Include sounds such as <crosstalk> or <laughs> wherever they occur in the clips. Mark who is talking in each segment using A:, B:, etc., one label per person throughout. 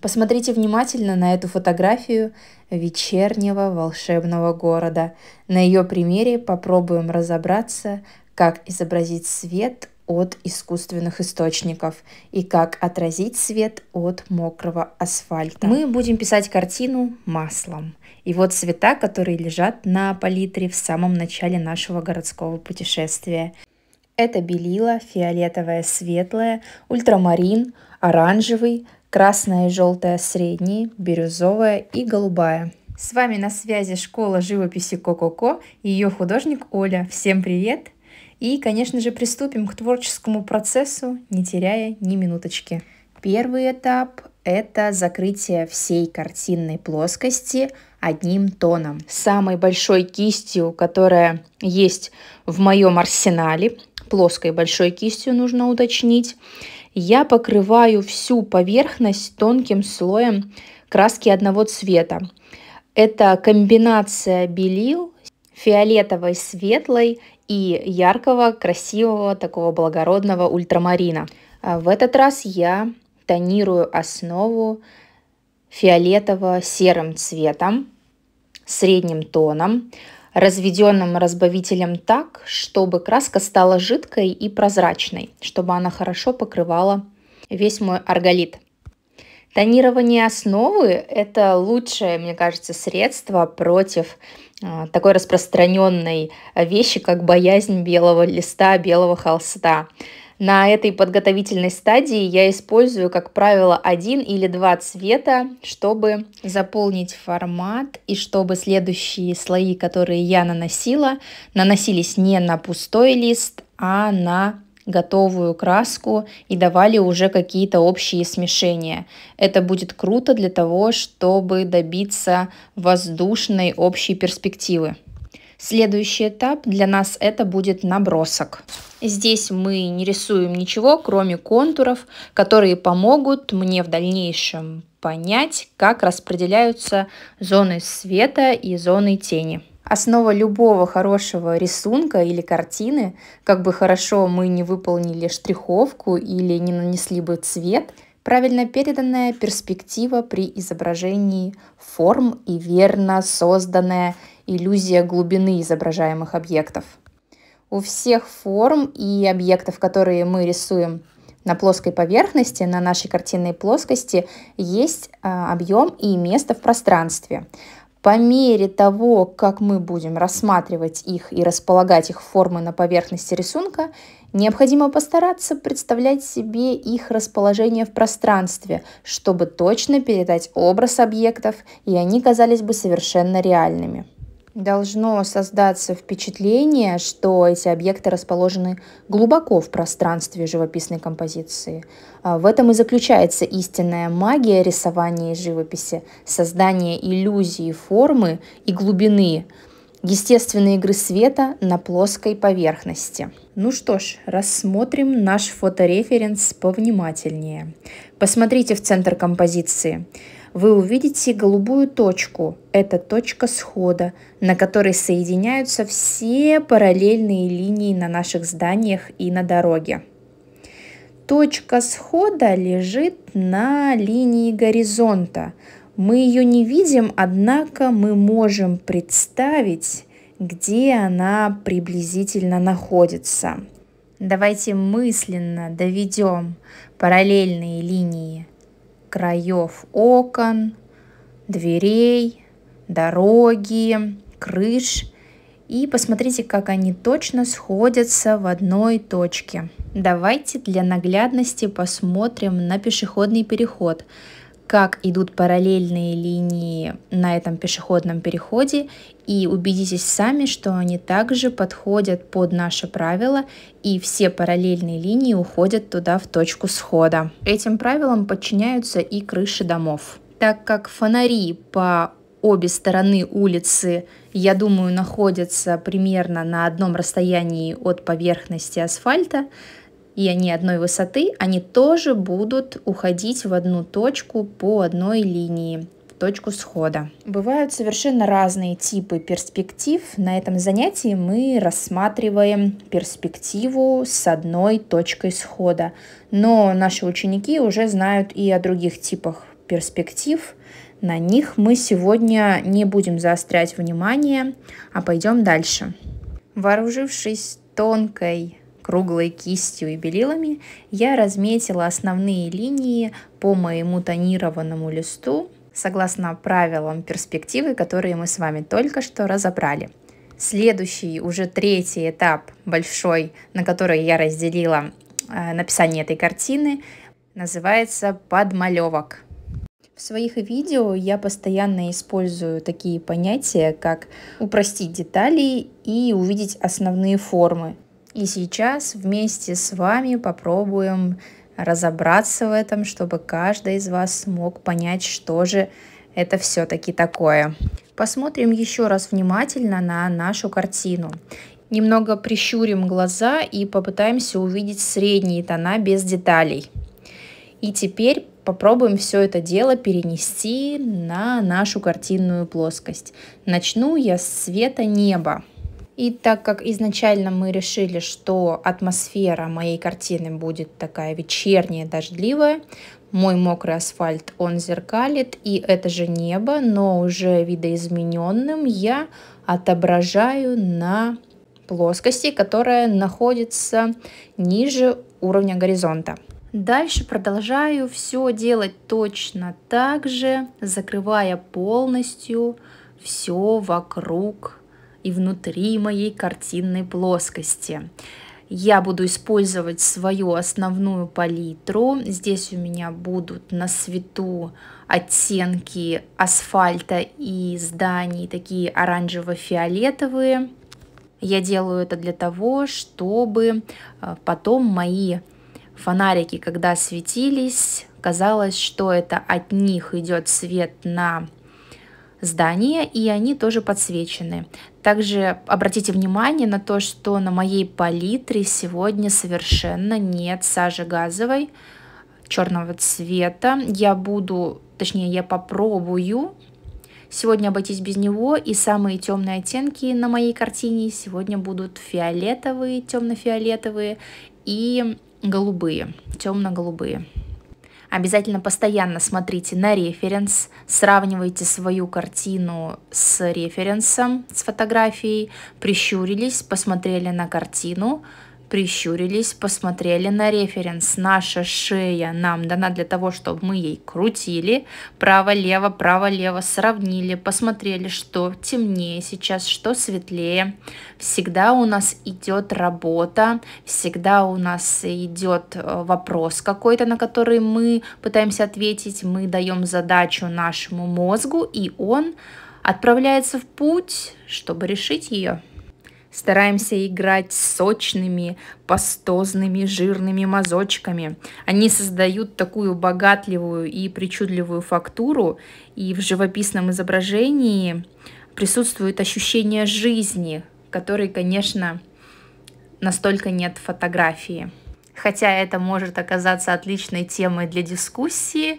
A: Посмотрите внимательно на эту фотографию вечернего волшебного города. На ее примере попробуем разобраться, как изобразить свет от искусственных источников и как отразить свет от мокрого асфальта. Мы будем писать картину маслом. И вот цвета, которые лежат на палитре в самом начале нашего городского путешествия. Это белила, фиолетовое светлое, ультрамарин, оранжевый, красная и желтая средние, бирюзовая и голубая. С вами на связи школа живописи Кококо и ее художник Оля. Всем привет! И, конечно же, приступим к творческому процессу, не теряя ни минуточки. Первый этап – это закрытие всей картинной плоскости одним тоном. Самой большой кистью, которая есть в моем арсенале, плоской большой кистью нужно уточнить, я покрываю всю поверхность тонким слоем краски одного цвета. Это комбинация белил фиолетовой, светлой и яркого, красивого, такого благородного ультрамарина. А в этот раз я тонирую основу фиолетово-серым цветом, средним тоном разведенным разбавителем так, чтобы краска стала жидкой и прозрачной, чтобы она хорошо покрывала весь мой арголит. Тонирование основы – это лучшее, мне кажется, средство против а, такой распространенной вещи, как боязнь белого листа, белого холста. На этой подготовительной стадии я использую, как правило, один или два цвета, чтобы заполнить формат и чтобы следующие слои, которые я наносила, наносились не на пустой лист, а на готовую краску и давали уже какие-то общие смешения. Это будет круто для того, чтобы добиться воздушной общей перспективы. Следующий этап для нас это будет набросок. Здесь мы не рисуем ничего, кроме контуров, которые помогут мне в дальнейшем понять, как распределяются зоны света и зоны тени. Основа любого хорошего рисунка или картины, как бы хорошо мы не выполнили штриховку или не нанесли бы цвет – правильно переданная перспектива при изображении форм и верно созданная иллюзия глубины изображаемых объектов. У всех форм и объектов, которые мы рисуем на плоской поверхности, на нашей картинной плоскости, есть а, объем и место в пространстве по мере того, как мы будем рассматривать их и располагать их формы на поверхности рисунка, необходимо постараться представлять себе их расположение в пространстве, чтобы точно передать образ объектов, и они казались бы совершенно реальными. Должно создаться впечатление, что эти объекты расположены глубоко в пространстве живописной композиции. А, в этом и заключается истинная магия рисования и живописи, создание иллюзии формы и глубины, естественные игры света на плоской поверхности. Ну что ж, рассмотрим наш фотореференс повнимательнее. Посмотрите в центр композиции вы увидите голубую точку. Это точка схода, на которой соединяются все параллельные линии на наших зданиях и на дороге. Точка схода лежит на линии горизонта. Мы ее не видим, однако мы можем представить, где она приблизительно находится. Давайте мысленно доведем параллельные линии краев окон, дверей, дороги, крыш. И посмотрите, как они точно сходятся в одной точке. Давайте для наглядности посмотрим на пешеходный переход как идут параллельные линии на этом пешеходном переходе и убедитесь сами, что они также подходят под наше правило и все параллельные линии уходят туда в точку схода. Этим правилам подчиняются и крыши домов. Так как фонари по обе стороны улицы, я думаю, находятся примерно на одном расстоянии от поверхности асфальта, и они одной высоты, они тоже будут уходить в одну точку по одной линии точку схода. Бывают совершенно разные типы перспектив. На этом занятии мы рассматриваем перспективу с одной точкой схода. Но наши ученики уже знают и о других типах перспектив. На них мы сегодня не будем заострять внимание, а пойдем дальше. Вооружившись тонкой Круглой кистью и белилами я разметила основные линии по моему тонированному листу согласно правилам перспективы, которые мы с вами только что разобрали. Следующий, уже третий этап большой, на который я разделила э, написание этой картины, называется «Подмалевок». В своих видео я постоянно использую такие понятия, как упростить детали и увидеть основные формы. И сейчас вместе с вами попробуем разобраться в этом, чтобы каждый из вас смог понять, что же это все-таки такое. Посмотрим еще раз внимательно на нашу картину. Немного прищурим глаза и попытаемся увидеть средние тона без деталей. И теперь попробуем все это дело перенести на нашу картинную плоскость. Начну я с цвета неба. И так как изначально мы решили, что атмосфера моей картины будет такая вечерняя, дождливая, мой мокрый асфальт, он зеркалит, и это же небо, но уже видоизмененным я отображаю на плоскости, которая находится ниже уровня горизонта. Дальше продолжаю все делать точно так же, закрывая полностью все вокруг и внутри моей картинной плоскости. Я буду использовать свою основную палитру. Здесь у меня будут на свету оттенки асфальта и зданий, такие оранжево-фиолетовые. Я делаю это для того, чтобы э, потом мои фонарики, когда светились, казалось, что это от них идет свет на здания, и они тоже подсвечены. Также обратите внимание на то, что на моей палитре сегодня совершенно нет сажи газовой черного цвета. Я буду, точнее, я попробую сегодня обойтись без него, и самые темные оттенки на моей картине сегодня будут фиолетовые, темно-фиолетовые и голубые, темно-голубые. Обязательно постоянно смотрите на референс, сравнивайте свою картину с референсом, с фотографией, прищурились, посмотрели на картину, прищурились, посмотрели на референс. Наша шея нам дана для того, чтобы мы ей крутили. Право-лево, право-лево сравнили, посмотрели, что темнее сейчас, что светлее. Всегда у нас идет работа, всегда у нас идет э, вопрос какой-то, на который мы пытаемся ответить. Мы даем задачу нашему мозгу, и он отправляется в путь, чтобы решить ее. Стараемся играть с сочными, пастозными, жирными мазочками. Они создают такую богатливую и причудливую фактуру, и в живописном изображении присутствует ощущение жизни, которой, конечно, настолько нет фотографии. Хотя это может оказаться отличной темой для дискуссии,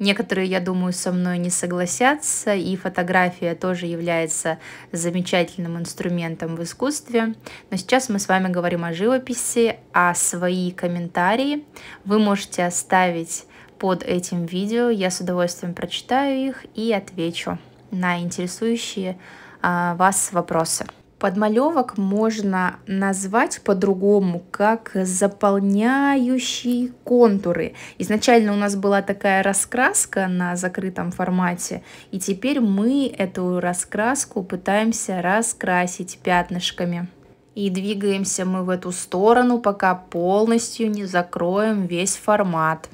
A: Некоторые, я думаю, со мной не согласятся, и фотография тоже является замечательным инструментом в искусстве. Но сейчас мы с вами говорим о живописи, а свои комментарии вы можете оставить под этим видео. Я с удовольствием прочитаю их и отвечу на интересующие а, вас вопросы. Подмалевок можно назвать по-другому, как заполняющие контуры. Изначально у нас была такая раскраска на закрытом формате, и теперь мы эту раскраску пытаемся раскрасить пятнышками. И двигаемся мы в эту сторону, пока полностью не закроем весь формат.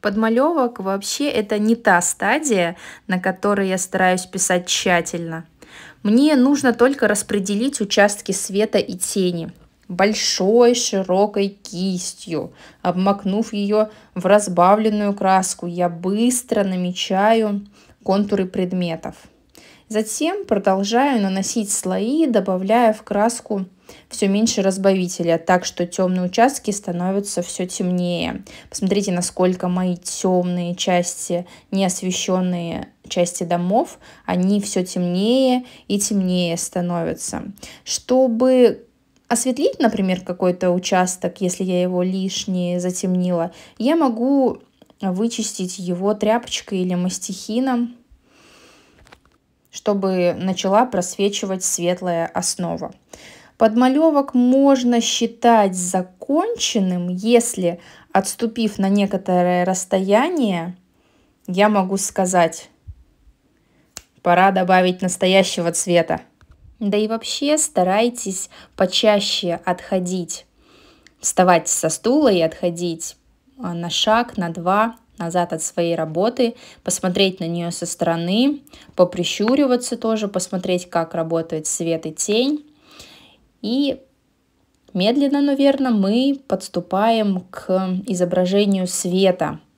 A: Подмалевок вообще это не та стадия, на которой я стараюсь писать тщательно. Мне нужно только распределить участки света и тени большой широкой кистью. Обмакнув ее в разбавленную краску, я быстро намечаю контуры предметов. Затем продолжаю наносить слои, добавляя в краску все меньше разбавителя, так что темные участки становятся все темнее. Посмотрите, насколько мои темные части, неосвещенные части домов, они все темнее и темнее становятся. Чтобы осветлить, например, какой-то участок, если я его лишний затемнила, я могу вычистить его тряпочкой или мастихином, чтобы начала просвечивать светлая основа. Подмалевок можно считать законченным, если, отступив на некоторое расстояние, я могу сказать, Пора добавить настоящего цвета. Да и вообще старайтесь почаще отходить. Вставать со стула и отходить а, на шаг, на два назад от своей работы, посмотреть на нее со стороны, поприщуриваться тоже, посмотреть, как работает свет и тень. И медленно, но верно, мы подступаем к изображению света –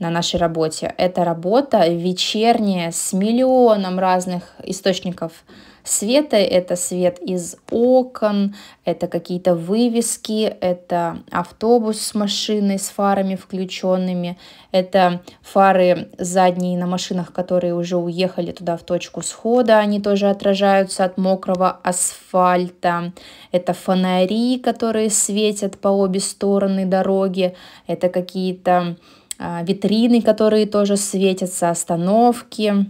A: на нашей работе. Это работа вечерняя с миллионом разных источников света. Это свет из окон, это какие-то вывески, это автобус с машиной, с фарами включенными, это фары задние на машинах, которые уже уехали туда в точку схода, они тоже отражаются от мокрого асфальта, это фонари, которые светят по обе стороны дороги, это какие-то а, витрины, которые тоже светятся, остановки.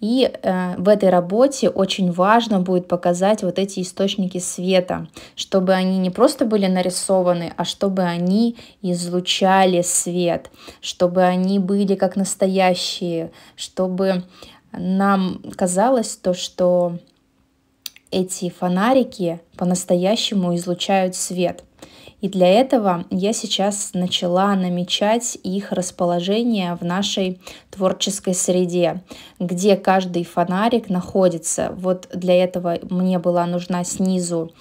A: И э, в этой работе очень важно будет показать вот эти источники света, чтобы они не просто были нарисованы, а чтобы они излучали свет, чтобы они были как настоящие, чтобы нам казалось то, что эти фонарики по-настоящему излучают свет. И для этого я сейчас начала намечать их расположение в нашей творческой среде, где каждый фонарик находится. Вот для этого мне была нужна снизу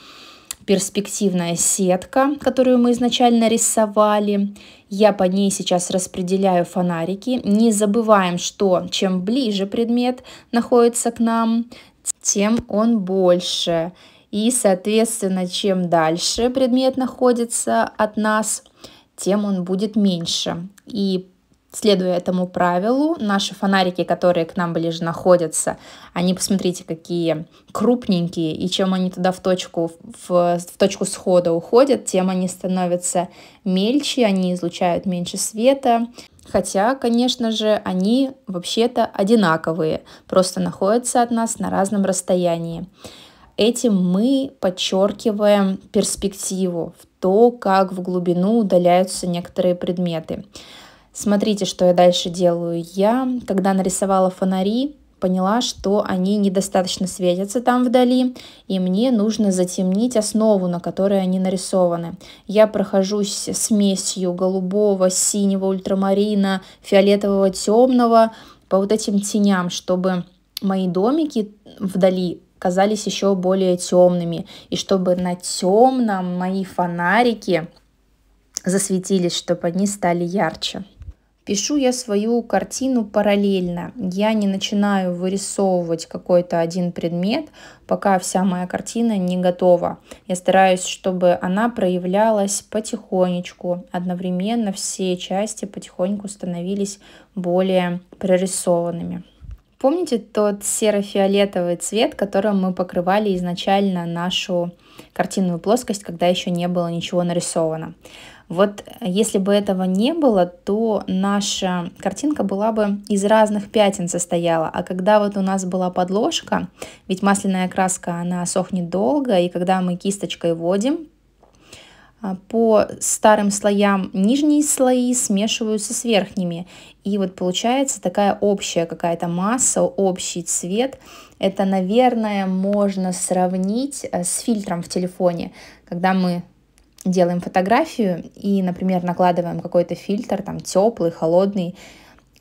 A: перспективная сетка, которую мы изначально рисовали. Я по ней сейчас распределяю фонарики. Не забываем, что чем ближе предмет находится к нам, тем он больше. И, соответственно, чем дальше предмет находится от нас, тем он будет меньше. И Следуя этому правилу, наши фонарики, которые к нам ближе находятся, они, посмотрите, какие крупненькие, и чем они туда в точку, в, в точку схода уходят, тем они становятся мельче, они излучают меньше света. Хотя, конечно же, они вообще-то одинаковые, просто находятся от нас на разном расстоянии. Этим мы подчеркиваем перспективу в то, как в глубину удаляются некоторые предметы. Смотрите, что я дальше делаю. Я, когда нарисовала фонари, поняла, что они недостаточно светятся там вдали, и мне нужно затемнить основу, на которой они нарисованы. Я прохожусь смесью голубого, синего ультрамарина, фиолетового, темного по вот этим теням, чтобы мои домики вдали казались еще более темными. И чтобы на темном мои фонарики засветились, чтобы они стали ярче. Пишу я свою картину параллельно. Я не начинаю вырисовывать какой-то один предмет, пока вся моя картина не готова. Я стараюсь, чтобы она проявлялась потихонечку. Одновременно все части потихоньку становились более прорисованными. Помните тот серо-фиолетовый цвет, которым мы покрывали изначально нашу картинную плоскость, когда еще не было ничего нарисовано? Вот э, если бы этого не было, то наша картинка была бы из разных пятен состояла. А когда вот у нас была подложка, ведь масляная краска, она сохнет долго, и когда мы кисточкой вводим а, по старым слоям нижние слои смешиваются с верхними. И вот получается такая общая какая-то масса, общий цвет. Это, наверное, можно сравнить э, с фильтром в телефоне, когда мы делаем фотографию и, например, накладываем какой-то фильтр, там теплый, холодный.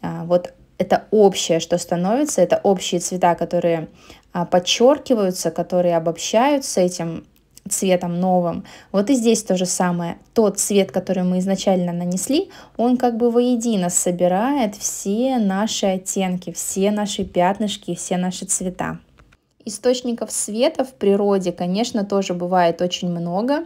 A: А, вот это общее, что становится, это общие цвета, которые а, подчеркиваются, которые обобщаются этим цветом новым. Вот и здесь то же самое. Тот цвет, который мы изначально нанесли, он как бы воедино собирает все наши оттенки, все наши пятнышки, все наши цвета. Источников света в природе, конечно, тоже бывает очень много.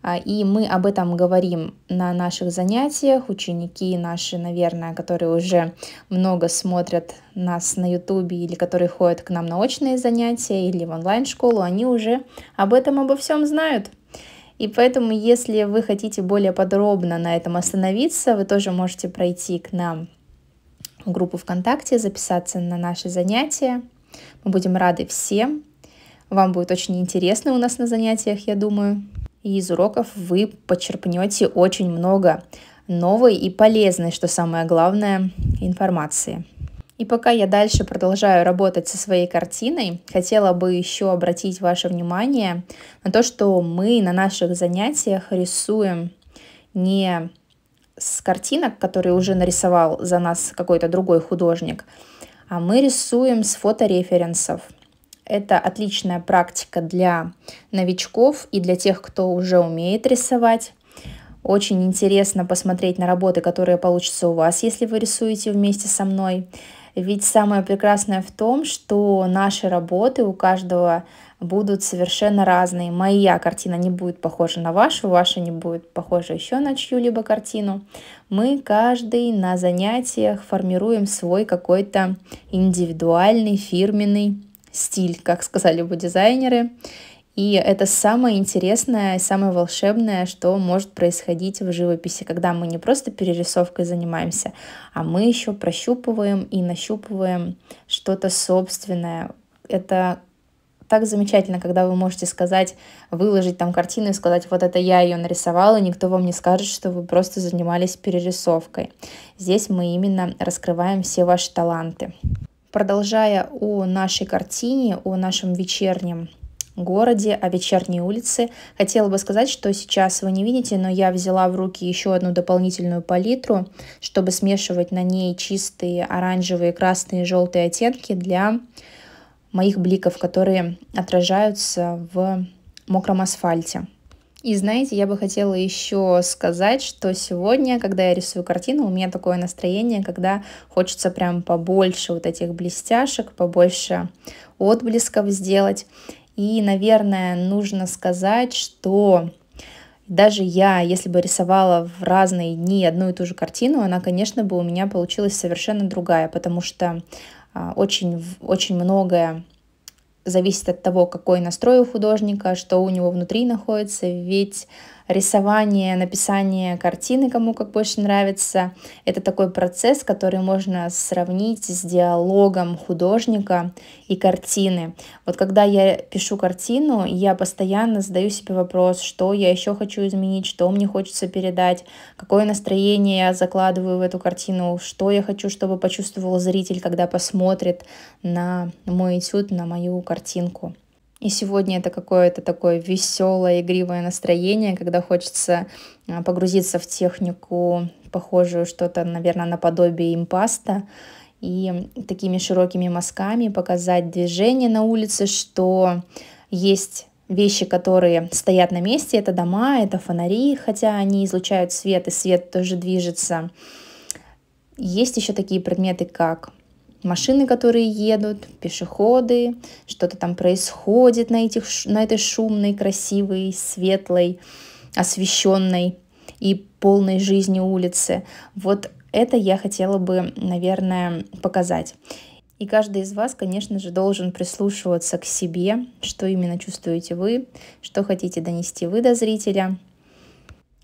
A: А, и мы об этом говорим на наших занятиях. Ученики наши, наверное, которые уже много смотрят нас на ютубе или которые ходят к нам на очные занятия или в онлайн-школу, они уже об этом обо всем знают. И поэтому, если вы хотите более подробно на этом остановиться, вы тоже можете пройти к нам в группу ВКонтакте, записаться на наши занятия. Мы будем рады всем. Вам будет очень интересно у нас на занятиях, я думаю и из уроков вы почерпнете очень много новой и полезной, что самое главное, информации. И пока я дальше продолжаю работать со своей картиной, хотела бы еще обратить ваше внимание на то, что мы на наших занятиях рисуем не с картинок, которые уже нарисовал за нас какой-то другой художник, а мы рисуем с фотореференсов – это отличная практика для новичков и для тех, кто уже умеет рисовать. Очень интересно посмотреть на работы, которые получатся у вас, если вы рисуете вместе со мной. Ведь самое прекрасное в том, что наши работы у каждого будут совершенно разные. Моя картина не будет похожа на вашу, ваша не будет похожа еще на чью-либо картину. Мы каждый на занятиях формируем свой какой-то индивидуальный, фирменный стиль, как сказали бы дизайнеры. И это самое интересное, самое волшебное, что может происходить в живописи, когда мы не просто перерисовкой занимаемся, а мы еще прощупываем и нащупываем что-то собственное. Это так замечательно, когда вы можете сказать, выложить там картину и сказать, вот это я ее нарисовала, никто вам не скажет, что вы просто занимались перерисовкой. Здесь мы именно раскрываем все ваши таланты. Продолжая о нашей картине, о нашем вечернем городе, о вечерней улице. Хотела бы сказать, что сейчас вы не видите, но я взяла в руки еще одну дополнительную палитру, чтобы смешивать на ней чистые оранжевые, красные, желтые оттенки для моих бликов, которые отражаются в мокром асфальте. И знаете, я бы хотела еще сказать, что сегодня, когда я рисую картину, у меня такое настроение, когда хочется прям побольше вот этих блестяшек, побольше отблесков сделать. И, наверное, нужно сказать, что даже я, если бы рисовала в разные дни одну и ту же картину, она, конечно, бы у меня получилась совершенно другая, потому что а, очень, очень многое зависит от того, какой настрой у художника, что у него внутри находится, ведь рисование, написание картины, кому как больше нравится. Это такой процесс, который можно сравнить с диалогом художника и картины. Вот когда я пишу картину, я постоянно задаю себе вопрос, что я еще хочу изменить, что мне хочется передать, какое настроение я закладываю в эту картину, что я хочу, чтобы почувствовал зритель, когда посмотрит на мой этюд, на мою картинку. И сегодня это какое-то такое веселое, игривое настроение, когда хочется а, погрузиться в технику, похожую что-то, наверное, наподобие импаста, и такими широкими мазками показать движение на улице, что есть вещи, которые стоят на месте, это дома, это фонари, хотя они излучают свет, и свет тоже движется. Есть еще такие предметы, как машины, которые едут, пешеходы, что-то там происходит на, этих, на этой шумной, красивой, светлой, освещенной и полной жизни улице. Вот это я хотела бы, наверное, показать. И каждый из вас, конечно же, должен прислушиваться к себе, что именно чувствуете вы, что хотите донести вы до зрителя,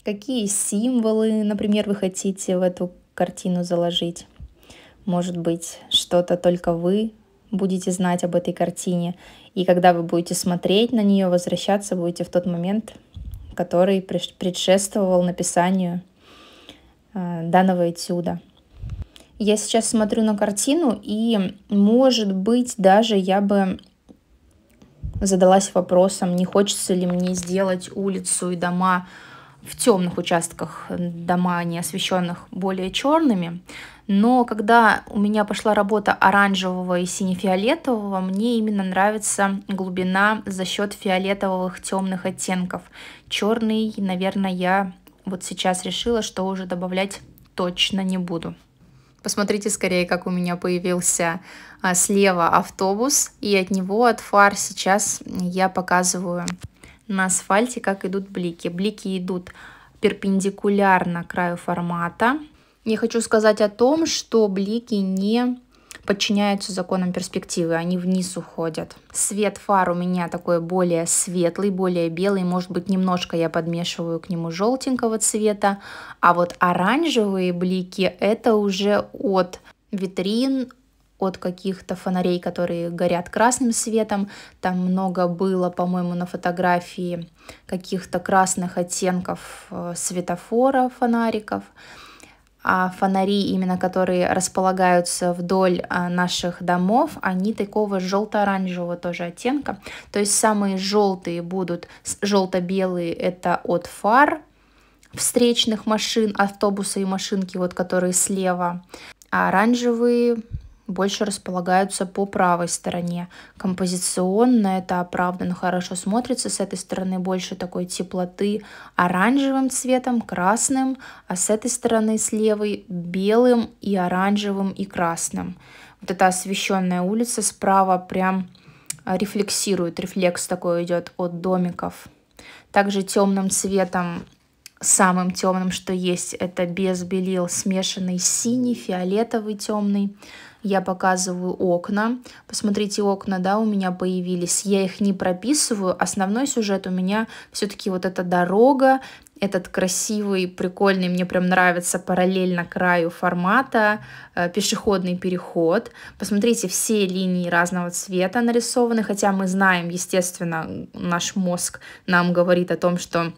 A: какие символы, например, вы хотите в эту картину заложить. Может быть, что-то только вы будете знать об этой картине. И когда вы будете смотреть на нее, возвращаться будете в тот момент, который предшествовал написанию э, данного этюда. Я сейчас смотрю на картину, и, может быть, даже я бы задалась вопросом, не хочется ли мне сделать улицу и дома в темных участках, дома не освещенных более черными. Но когда у меня пошла работа оранжевого и сине-фиолетового, мне именно нравится глубина за счет фиолетовых темных оттенков. Черный, наверное, я вот сейчас решила, что уже добавлять точно не буду. Посмотрите скорее, как у меня появился а, слева автобус, и от него, от фар, сейчас я показываю на асфальте, как идут блики. Блики идут перпендикулярно краю формата, я хочу сказать о том, что блики не подчиняются законам перспективы, они вниз уходят. Свет фар у меня такой более светлый, более белый, может быть немножко я подмешиваю к нему желтенького цвета, а вот оранжевые блики это уже от витрин, от каких-то фонарей, которые горят красным светом. Там много было, по-моему, на фотографии каких-то красных оттенков э, светофора, фонариков а фонари, именно которые располагаются вдоль а, наших домов, они такого желто-оранжевого тоже оттенка. То есть самые желтые будут, желто-белые это от фар встречных машин, автобуса и машинки, вот которые слева. А оранжевые больше располагаются по правой стороне. Композиционно это оправданно хорошо смотрится. С этой стороны больше такой теплоты оранжевым цветом, красным, а с этой стороны с левой белым и оранжевым и красным. Вот эта освещенная улица справа прям а, рефлексирует, рефлекс такой идет от домиков. Также темным цветом самым темным, что есть, это без белил смешанный синий, фиолетовый темный я показываю окна. Посмотрите, окна, да, у меня появились. Я их не прописываю. Основной сюжет у меня все-таки вот эта дорога, этот красивый, прикольный, мне прям нравится параллельно краю формата э, пешеходный переход. Посмотрите, все линии разного цвета нарисованы, хотя мы знаем, естественно, наш мозг нам говорит о том, что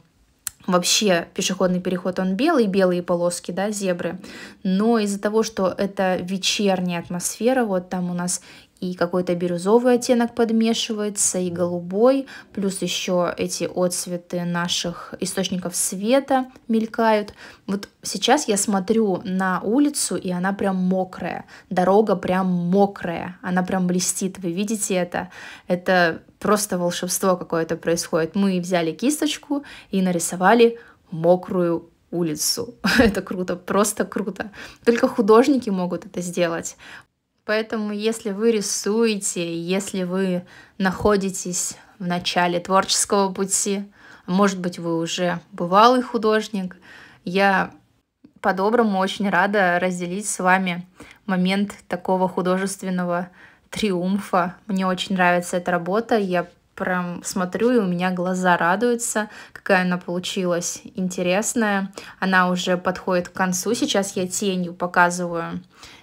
A: Вообще пешеходный переход, он белый, белые полоски, да, зебры. Но из-за того, что это вечерняя атмосфера, вот там у нас и какой-то бирюзовый оттенок подмешивается, и голубой, плюс еще эти отцветы наших источников света мелькают. Вот сейчас я смотрю на улицу, и она прям мокрая, дорога прям мокрая, она прям блестит, вы видите это? Это просто волшебство какое-то происходит. Мы взяли кисточку и нарисовали мокрую улицу. <laughs> это круто, просто круто. Только художники могут это сделать. Поэтому, если вы рисуете, если вы находитесь в начале творческого пути, может быть, вы уже бывалый художник, я по-доброму очень рада разделить с вами момент такого художественного триумфа. Мне очень нравится эта работа, я прям смотрю, и у меня глаза радуются, какая она получилась интересная. Она уже подходит к концу, сейчас я тенью показываю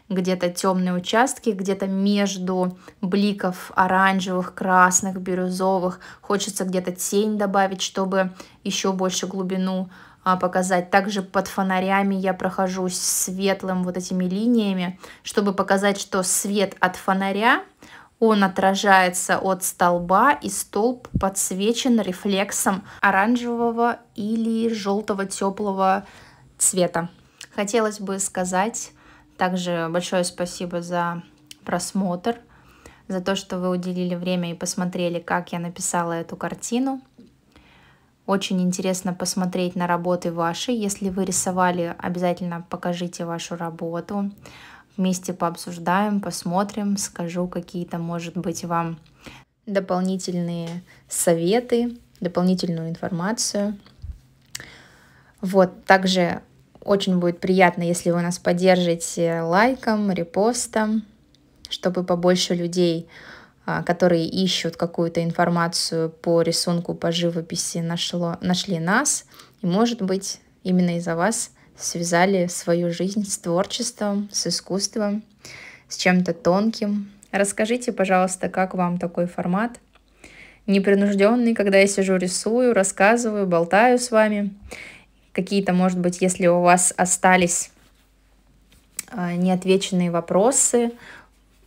A: где-то темные участки, где-то между бликов оранжевых, красных, бирюзовых. Хочется где-то тень добавить, чтобы еще больше глубину а, показать. Также под фонарями я прохожусь светлым вот этими линиями, чтобы показать, что свет от фонаря, он отражается от столба, и столб подсвечен рефлексом оранжевого или желтого теплого цвета. Хотелось бы сказать также большое спасибо за просмотр, за то, что вы уделили время и посмотрели, как я написала эту картину. Очень интересно посмотреть на работы ваши. Если вы рисовали, обязательно покажите вашу работу. Вместе пообсуждаем, посмотрим, скажу какие-то, может быть, вам дополнительные советы, дополнительную информацию. Вот, также очень будет приятно, если вы нас поддержите лайком, репостом, чтобы побольше людей, а, которые ищут какую-то информацию по рисунку, по живописи, нашло, нашли нас. И, может быть, именно из-за вас связали свою жизнь с творчеством, с искусством, с чем-то тонким. Расскажите, пожалуйста, как вам такой формат непринужденный, когда я сижу рисую, рассказываю, болтаю с вами какие-то, может быть, если у вас остались а, неотвеченные вопросы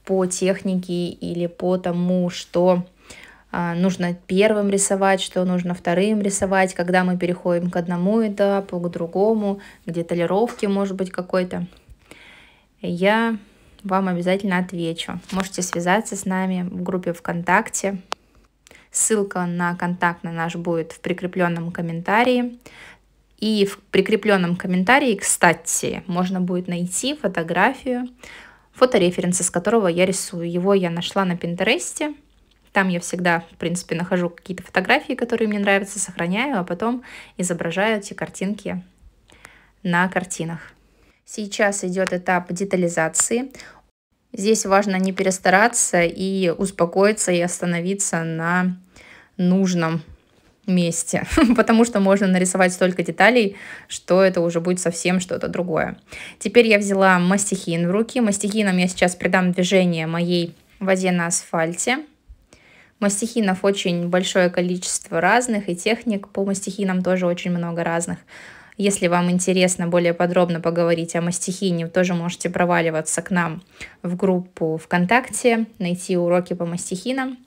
A: по технике или по тому, что а, нужно первым рисовать, что нужно вторым рисовать, когда мы переходим к одному этапу, к другому, где толировки может быть какой-то. Я вам обязательно отвечу. Можете связаться с нами в группе ВКонтакте. Ссылка на контакт на наш будет в прикрепленном комментарии. И в прикрепленном комментарии, кстати, можно будет найти фотографию, фотореференс, с которого я рисую. Его я нашла на Пинтересте. Там я всегда, в принципе, нахожу какие-то фотографии, которые мне нравятся, сохраняю, а потом изображаю эти картинки на картинах. Сейчас идет этап детализации. Здесь важно не перестараться и успокоиться и остановиться на нужном месте, <laughs> потому что можно нарисовать столько деталей, что это уже будет совсем что-то другое. Теперь я взяла мастихин в руки. Мастихином я сейчас придам движение моей воде на асфальте. Мастихинов очень большое количество разных, и техник по мастихинам тоже очень много разных. Если вам интересно более подробно поговорить о мастихине, вы тоже можете проваливаться к нам в группу ВКонтакте, найти уроки по мастихинам.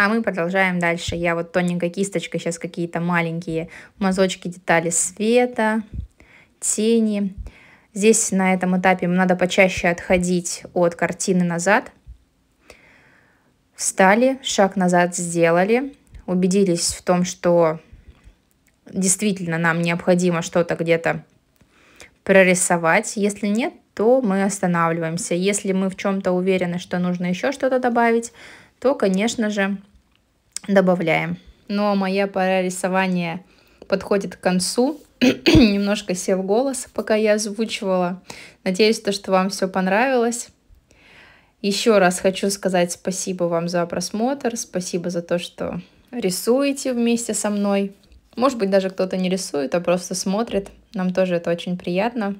A: А мы продолжаем дальше. Я вот тоненькой кисточкой сейчас какие-то маленькие мазочки детали света, тени. Здесь на этом этапе надо почаще отходить от картины назад. Встали, шаг назад сделали, убедились в том, что действительно нам необходимо что-то где-то прорисовать. Если нет, то мы останавливаемся. Если мы в чем-то уверены, что нужно еще что-то добавить, то, конечно же, добавляем. Ну а моя пора рисования подходит к концу. <clears throat> Немножко сел голос, пока я озвучивала. Надеюсь, то, что вам все понравилось. Еще раз хочу сказать спасибо вам за просмотр, спасибо за то, что рисуете вместе со мной. Может быть, даже кто-то не рисует, а просто смотрит. Нам тоже это очень приятно.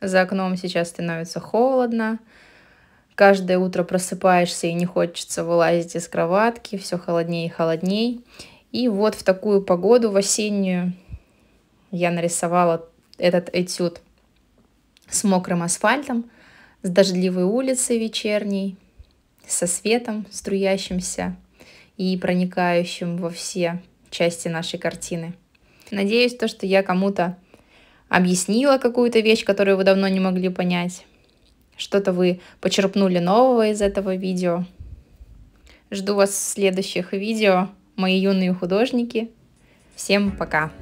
A: За окном сейчас становится холодно. Каждое утро просыпаешься и не хочется вылазить из кроватки, все холоднее и холоднее. И вот в такую погоду в осеннюю я нарисовала этот этюд с мокрым асфальтом, с дождливой улицей вечерней, со светом струящимся и проникающим во все части нашей картины. Надеюсь, то, что я кому-то объяснила какую-то вещь, которую вы давно не могли понять что-то вы почерпнули нового из этого видео. Жду вас в следующих видео, мои юные художники. Всем пока!